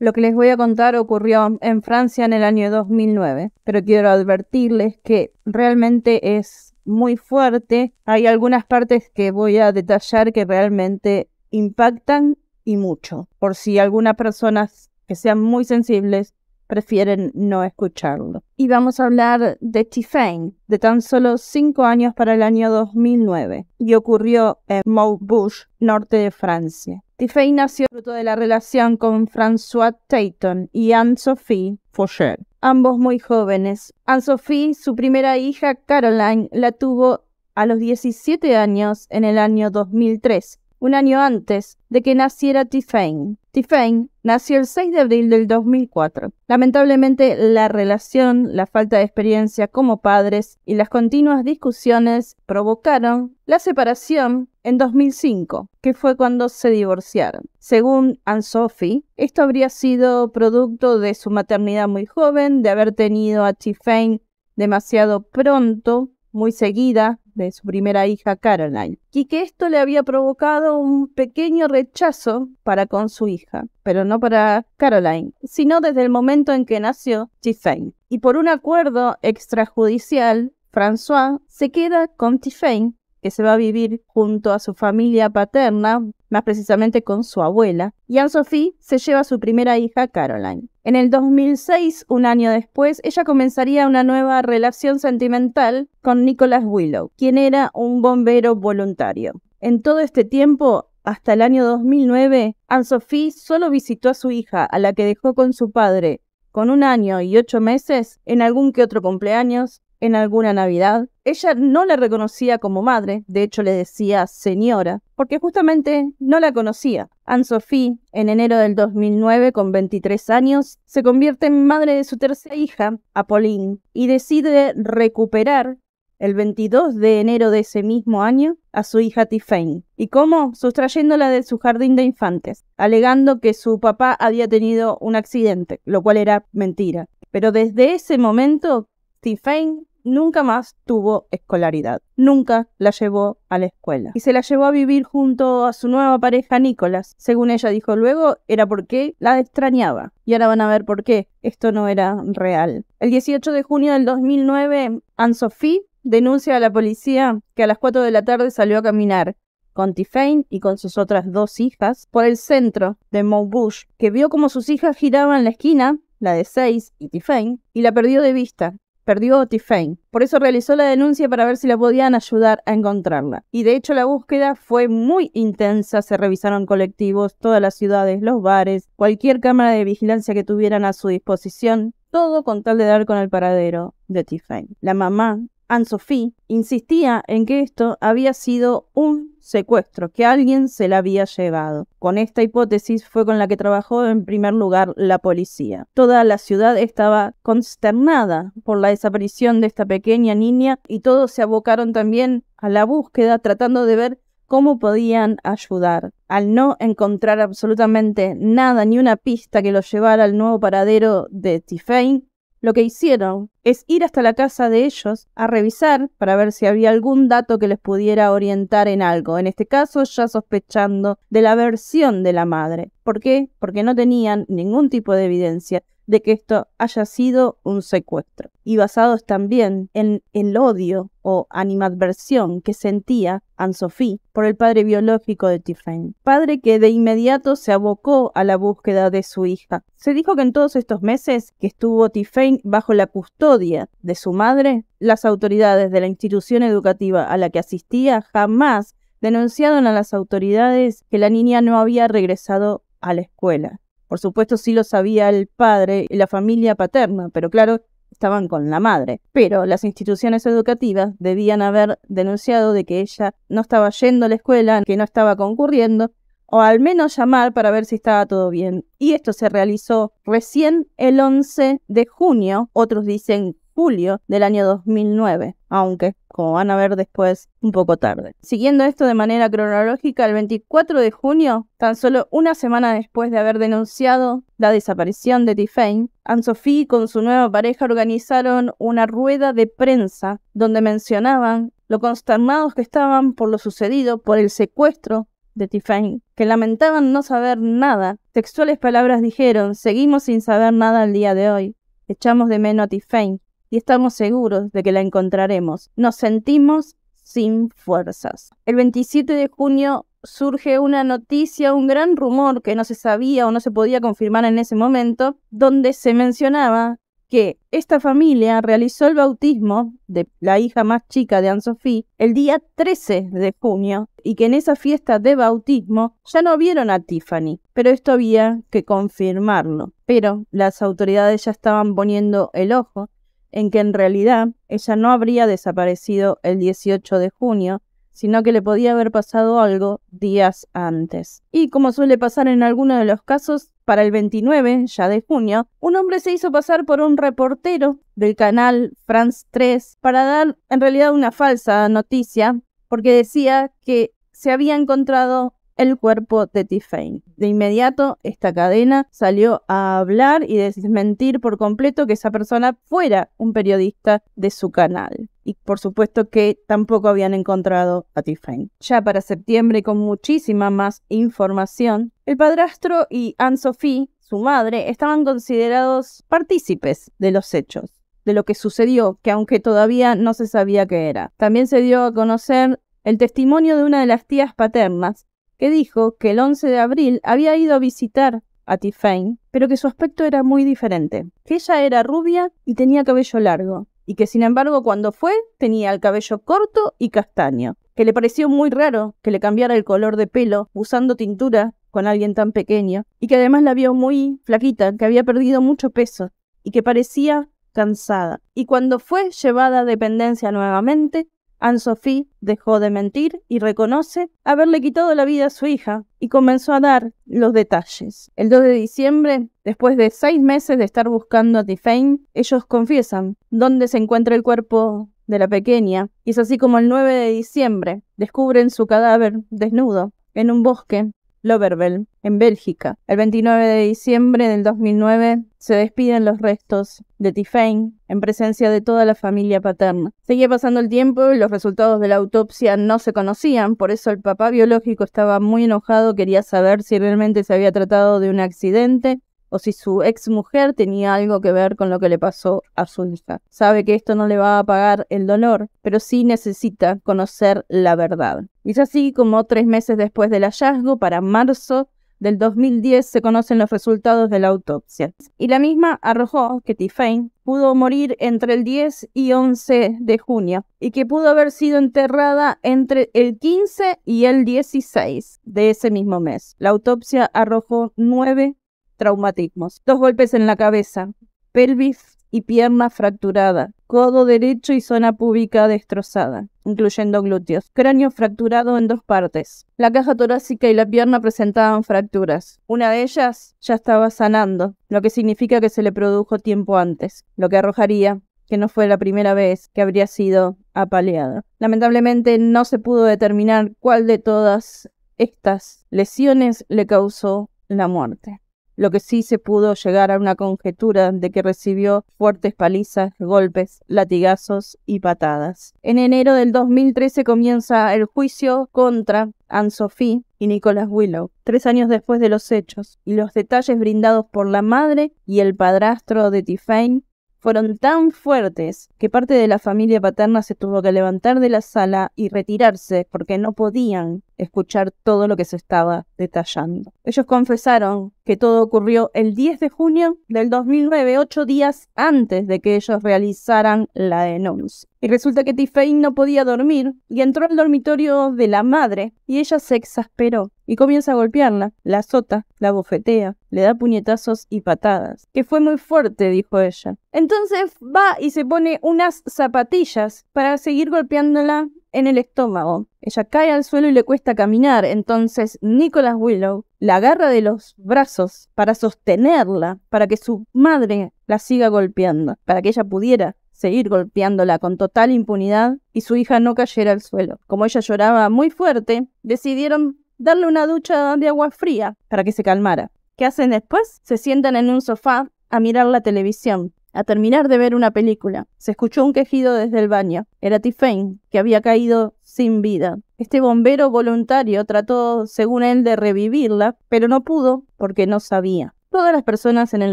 Lo que les voy a contar ocurrió en Francia en el año 2009, pero quiero advertirles que realmente es muy fuerte. Hay algunas partes que voy a detallar que realmente impactan y mucho. Por si algunas personas que sean muy sensibles prefieren no escucharlo. Y vamos a hablar de Tiffany, de tan solo cinco años para el año 2009, y ocurrió en bush norte de Francia. Tiffany nació fruto de la relación con François Tayton y Anne-Sophie Faucher, ambos muy jóvenes. Anne-Sophie, su primera hija Caroline, la tuvo a los 17 años en el año 2003 un año antes de que naciera Tiffany. Tiffany nació el 6 de abril del 2004. Lamentablemente, la relación, la falta de experiencia como padres y las continuas discusiones provocaron la separación en 2005, que fue cuando se divorciaron. Según Anne Sophie, esto habría sido producto de su maternidad muy joven, de haber tenido a Tiffany demasiado pronto muy seguida, de su primera hija Caroline, y que esto le había provocado un pequeño rechazo para con su hija, pero no para Caroline, sino desde el momento en que nació Tiffany. Y por un acuerdo extrajudicial, François se queda con Tiffany que se va a vivir junto a su familia paterna, más precisamente con su abuela, y Anne-Sophie se lleva a su primera hija Caroline. En el 2006, un año después, ella comenzaría una nueva relación sentimental con Nicholas Willow, quien era un bombero voluntario. En todo este tiempo, hasta el año 2009, Anne-Sophie solo visitó a su hija, a la que dejó con su padre, con un año y ocho meses, en algún que otro cumpleaños, en alguna Navidad. Ella no la reconocía como madre, de hecho le decía señora, porque justamente no la conocía. Anne-Sophie, en enero del 2009, con 23 años, se convierte en madre de su tercera hija, Apolline, y decide recuperar el 22 de enero de ese mismo año a su hija Tiffany. ¿Y cómo? Sustrayéndola de su jardín de infantes, alegando que su papá había tenido un accidente, lo cual era mentira. Pero desde ese momento Tiffain nunca más tuvo escolaridad, nunca la llevó a la escuela y se la llevó a vivir junto a su nueva pareja Nicolas. Según ella dijo luego, era porque la extrañaba. Y ahora van a ver por qué esto no era real. El 18 de junio del 2009, Anne-Sophie denuncia a la policía que a las 4 de la tarde salió a caminar con Tiffany y con sus otras dos hijas por el centro de Bush, que vio como sus hijas giraban la esquina la de seis y Tiffany, y la perdió de vista perdió Tiffany, Por eso realizó la denuncia para ver si la podían ayudar a encontrarla. Y de hecho la búsqueda fue muy intensa, se revisaron colectivos, todas las ciudades, los bares, cualquier cámara de vigilancia que tuvieran a su disposición, todo con tal de dar con el paradero de Tiffany. La mamá, Anne-Sophie, insistía en que esto había sido un secuestro, que alguien se la había llevado. Con esta hipótesis fue con la que trabajó en primer lugar la policía. Toda la ciudad estaba consternada por la desaparición de esta pequeña niña y todos se abocaron también a la búsqueda tratando de ver cómo podían ayudar. Al no encontrar absolutamente nada ni una pista que lo llevara al nuevo paradero de Tiffany, lo que hicieron es ir hasta la casa de ellos a revisar para ver si había algún dato que les pudiera orientar en algo, en este caso ya sospechando de la versión de la madre. ¿Por qué? Porque no tenían ningún tipo de evidencia de que esto haya sido un secuestro. Y basados también en el odio o animadversión que sentía Anne-Sophie por el padre biológico de Tiffany, padre que de inmediato se abocó a la búsqueda de su hija. Se dijo que en todos estos meses que estuvo Tiffany bajo la custodia de su madre, las autoridades de la institución educativa a la que asistía jamás denunciaron a las autoridades que la niña no había regresado a la escuela. Por supuesto sí lo sabía el padre y la familia paterna, pero claro, estaban con la madre. Pero las instituciones educativas debían haber denunciado de que ella no estaba yendo a la escuela, que no estaba concurriendo o al menos llamar para ver si estaba todo bien. Y esto se realizó recién el 11 de junio, otros dicen julio del año 2009, aunque, como van a ver después, un poco tarde. Siguiendo esto de manera cronológica, el 24 de junio, tan solo una semana después de haber denunciado la desaparición de Tiffany, Anne-Sophie con su nueva pareja organizaron una rueda de prensa donde mencionaban lo consternados que estaban por lo sucedido, por el secuestro de que lamentaban no saber nada. Textuales palabras dijeron, seguimos sin saber nada al día de hoy. Echamos de menos a Tiffany y estamos seguros de que la encontraremos. Nos sentimos sin fuerzas. El 27 de junio surge una noticia, un gran rumor que no se sabía o no se podía confirmar en ese momento, donde se mencionaba que esta familia realizó el bautismo de la hija más chica de Anne-Sophie el día 13 de junio y que en esa fiesta de bautismo ya no vieron a Tiffany, pero esto había que confirmarlo. Pero las autoridades ya estaban poniendo el ojo en que en realidad ella no habría desaparecido el 18 de junio, sino que le podía haber pasado algo días antes. Y como suele pasar en algunos de los casos, para el 29, ya de junio, un hombre se hizo pasar por un reportero del canal France 3 para dar en realidad una falsa noticia, porque decía que se había encontrado el cuerpo de Tiffany. De inmediato, esta cadena salió a hablar y desmentir por completo que esa persona fuera un periodista de su canal. Y por supuesto que tampoco habían encontrado a Tiffany. Ya para septiembre, con muchísima más información, el padrastro y Anne-Sophie, su madre, estaban considerados partícipes de los hechos de lo que sucedió, que aunque todavía no se sabía qué era. También se dio a conocer el testimonio de una de las tías paternas, que dijo que el 11 de abril había ido a visitar a Tiffane, pero que su aspecto era muy diferente, que ella era rubia y tenía cabello largo, y que sin embargo cuando fue tenía el cabello corto y castaño, que le pareció muy raro que le cambiara el color de pelo usando tintura con alguien tan pequeño, y que además la vio muy flaquita, que había perdido mucho peso, y que parecía cansada. Y cuando fue llevada a dependencia nuevamente, Anne-Sophie dejó de mentir y reconoce haberle quitado la vida a su hija y comenzó a dar los detalles. El 2 de diciembre, después de seis meses de estar buscando a Tiffany, ellos confiesan dónde se encuentra el cuerpo de la pequeña y es así como el 9 de diciembre descubren su cadáver desnudo en un bosque loverbel en Bélgica. El 29 de diciembre del 2009 se despiden los restos de Tiffany en presencia de toda la familia paterna. Seguía pasando el tiempo y los resultados de la autopsia no se conocían, por eso el papá biológico estaba muy enojado, quería saber si realmente se había tratado de un accidente o si su ex mujer tenía algo que ver con lo que le pasó a su hija. Sabe que esto no le va a pagar el dolor, pero sí necesita conocer la verdad. Y es así como tres meses después del hallazgo, para marzo del 2010, se conocen los resultados de la autopsia. Y la misma arrojó que Tiffany pudo morir entre el 10 y 11 de junio y que pudo haber sido enterrada entre el 15 y el 16 de ese mismo mes. La autopsia arrojó nueve traumatismos. Dos golpes en la cabeza, pelvis y pierna fracturada, codo derecho y zona púbica destrozada, incluyendo glúteos, cráneo fracturado en dos partes. La caja torácica y la pierna presentaban fracturas. Una de ellas ya estaba sanando, lo que significa que se le produjo tiempo antes, lo que arrojaría que no fue la primera vez que habría sido apaleada. Lamentablemente no se pudo determinar cuál de todas estas lesiones le causó la muerte. Lo que sí se pudo llegar a una conjetura de que recibió fuertes palizas, golpes, latigazos y patadas. En enero del 2013 comienza el juicio contra Anne Sophie y Nicolas Willow, tres años después de los hechos, y los detalles brindados por la madre y el padrastro de Tiffany fueron tan fuertes que parte de la familia paterna se tuvo que levantar de la sala y retirarse porque no podían escuchar todo lo que se estaba detallando. Ellos confesaron que todo ocurrió el 10 de junio del 2009, ocho días antes de que ellos realizaran la denuncia. Y resulta que Tiffany no podía dormir y entró al dormitorio de la madre y ella se exasperó y comienza a golpearla, la azota, la bofetea, le da puñetazos y patadas. Que fue muy fuerte, dijo ella. Entonces va y se pone unas zapatillas para seguir golpeándola en el estómago. Ella cae al suelo y le cuesta caminar, entonces Nicholas Willow la agarra de los brazos para sostenerla, para que su madre la siga golpeando, para que ella pudiera seguir golpeándola con total impunidad y su hija no cayera al suelo. Como ella lloraba muy fuerte, decidieron darle una ducha de agua fría para que se calmara. ¿Qué hacen después? Se sientan en un sofá a mirar la televisión, a terminar de ver una película. Se escuchó un quejido desde el baño. Era Tiffany, que había caído sin vida. Este bombero voluntario trató, según él, de revivirla, pero no pudo porque no sabía. Todas las personas en el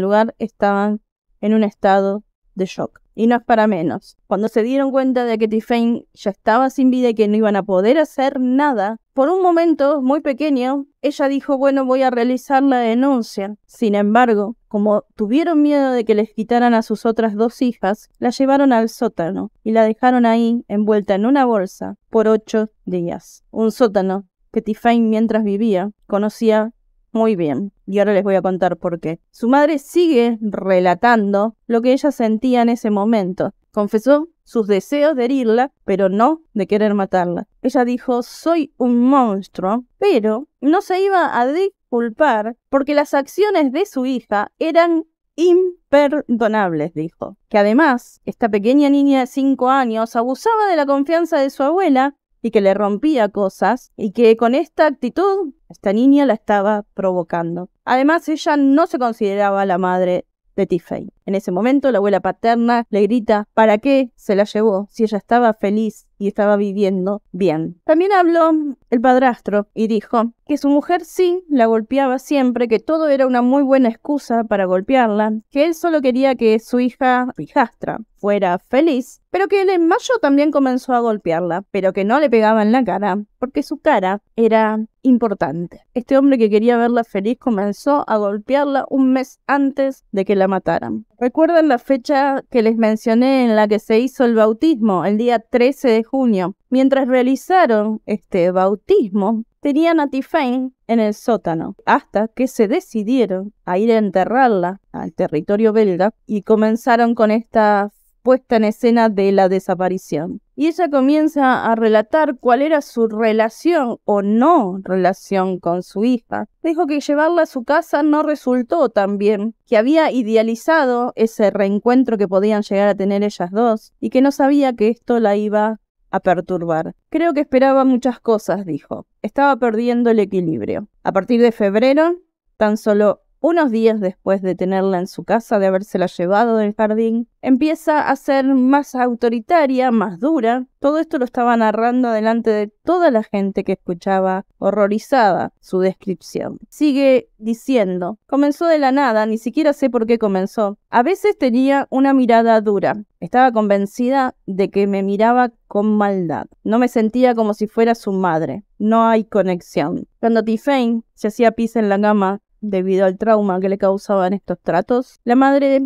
lugar estaban en un estado de shock. Y no es para menos. Cuando se dieron cuenta de que Tiffany ya estaba sin vida y que no iban a poder hacer nada, por un momento muy pequeño, ella dijo, bueno, voy a realizar la denuncia. Sin embargo, como tuvieron miedo de que les quitaran a sus otras dos hijas, la llevaron al sótano y la dejaron ahí envuelta en una bolsa por ocho días. Un sótano que Tiffany mientras vivía conocía muy bien, y ahora les voy a contar por qué. Su madre sigue relatando lo que ella sentía en ese momento. Confesó sus deseos de herirla, pero no de querer matarla. Ella dijo, soy un monstruo, pero no se iba a disculpar porque las acciones de su hija eran imperdonables, dijo. Que además, esta pequeña niña de 5 años abusaba de la confianza de su abuela y que le rompía cosas y que con esta actitud esta niña la estaba provocando. Además, ella no se consideraba la madre de Tiffany. En ese momento, la abuela paterna le grita, ¿para qué se la llevó si ella estaba feliz y estaba viviendo bien. También habló el padrastro y dijo que su mujer sí la golpeaba siempre, que todo era una muy buena excusa para golpearla, que él solo quería que su hija, hijastra, fuera feliz, pero que él en mayo también comenzó a golpearla, pero que no le pegaba en la cara, porque su cara era importante. Este hombre que quería verla feliz comenzó a golpearla un mes antes de que la mataran. ¿Recuerdan la fecha que les mencioné en la que se hizo el bautismo, el día 13 de junio? Mientras realizaron este bautismo, tenían a Tiffany en el sótano, hasta que se decidieron a ir a enterrarla al territorio belga y comenzaron con esta puesta en escena de la desaparición. Y ella comienza a relatar cuál era su relación o no relación con su hija. Dijo que llevarla a su casa no resultó tan bien, que había idealizado ese reencuentro que podían llegar a tener ellas dos y que no sabía que esto la iba a perturbar. Creo que esperaba muchas cosas, dijo. Estaba perdiendo el equilibrio. A partir de febrero, tan solo unos días después de tenerla en su casa, de habérsela llevado del jardín, empieza a ser más autoritaria, más dura. Todo esto lo estaba narrando delante de toda la gente que escuchaba horrorizada su descripción. Sigue diciendo, comenzó de la nada, ni siquiera sé por qué comenzó. A veces tenía una mirada dura. Estaba convencida de que me miraba con maldad. No me sentía como si fuera su madre. No hay conexión. Cuando Tiffany se hacía pis en la gama debido al trauma que le causaban estos tratos. La madre,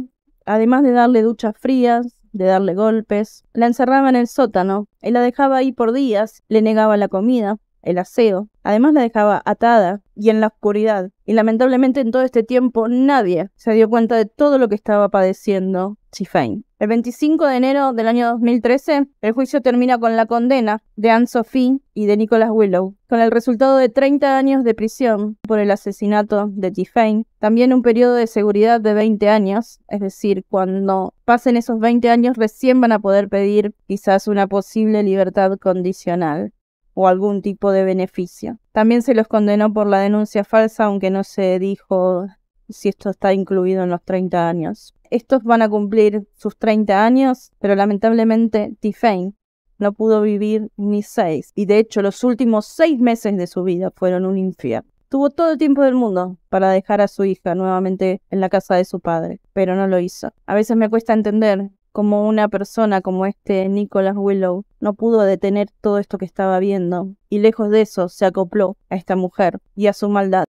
además de darle duchas frías, de darle golpes, la encerraba en el sótano y la dejaba ahí por días, le negaba la comida, el aseo. Además la dejaba atada y en la oscuridad. Y lamentablemente en todo este tiempo nadie se dio cuenta de todo lo que estaba padeciendo Chifain. El 25 de enero del año 2013, el juicio termina con la condena de Anne-Sophie y de Nicholas Willow, con el resultado de 30 años de prisión por el asesinato de Tiffany, también un periodo de seguridad de 20 años, es decir, cuando pasen esos 20 años recién van a poder pedir quizás una posible libertad condicional o algún tipo de beneficio. También se los condenó por la denuncia falsa, aunque no se dijo si esto está incluido en los 30 años. Estos van a cumplir sus 30 años, pero lamentablemente Tiffany no pudo vivir ni seis, y de hecho los últimos seis meses de su vida fueron un infierno. Tuvo todo el tiempo del mundo para dejar a su hija nuevamente en la casa de su padre, pero no lo hizo. A veces me cuesta entender como una persona como este Nicholas Willow no pudo detener todo esto que estaba viendo, y lejos de eso se acopló a esta mujer y a su maldad.